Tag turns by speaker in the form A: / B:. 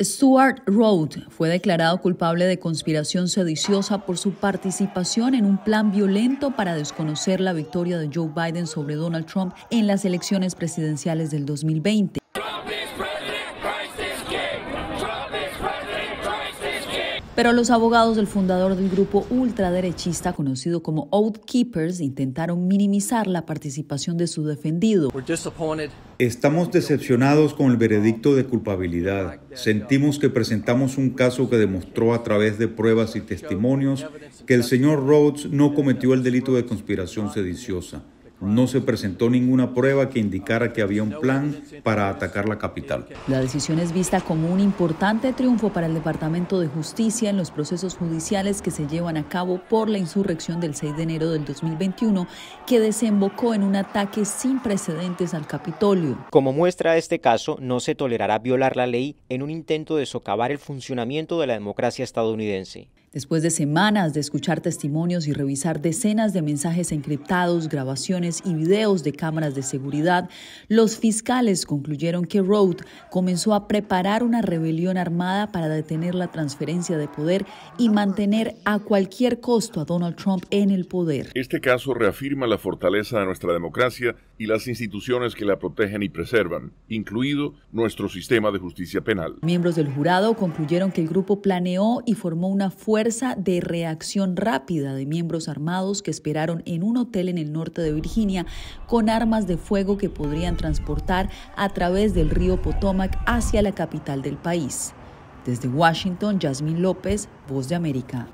A: Stuart Rhodes fue declarado culpable de conspiración sediciosa por su participación en un plan violento para desconocer la victoria de Joe Biden sobre Donald Trump en las elecciones presidenciales del 2020. Pero los abogados del fundador del grupo ultraderechista conocido como Oath Keepers intentaron minimizar la participación de su defendido.
B: Estamos decepcionados con el veredicto de culpabilidad. Sentimos que presentamos un caso que demostró a través de pruebas y testimonios que el señor Rhodes no cometió el delito de conspiración sediciosa. No se presentó ninguna prueba que indicara que había un plan para atacar la capital.
A: La decisión es vista como un importante triunfo para el Departamento de Justicia en los procesos judiciales que se llevan a cabo por la insurrección del 6 de enero del 2021, que desembocó en un ataque sin precedentes al Capitolio.
B: Como muestra este caso, no se tolerará violar la ley en un intento de socavar el funcionamiento de la democracia estadounidense.
A: Después de semanas de escuchar testimonios y revisar decenas de mensajes encriptados, grabaciones y videos de cámaras de seguridad, los fiscales concluyeron que Rhodes comenzó a preparar una rebelión armada para detener la transferencia de poder y mantener a cualquier costo a Donald Trump en el poder.
B: Este caso reafirma la fortaleza de nuestra democracia y las instituciones que la protegen y preservan, incluido nuestro sistema de justicia penal.
A: Miembros del jurado concluyeron que el grupo planeó y formó una fuerte fuerza de reacción rápida de miembros armados que esperaron en un hotel en el norte de Virginia con armas de fuego que podrían transportar a través del río Potomac hacia la capital del país. Desde Washington, Jasmine López, Voz de América.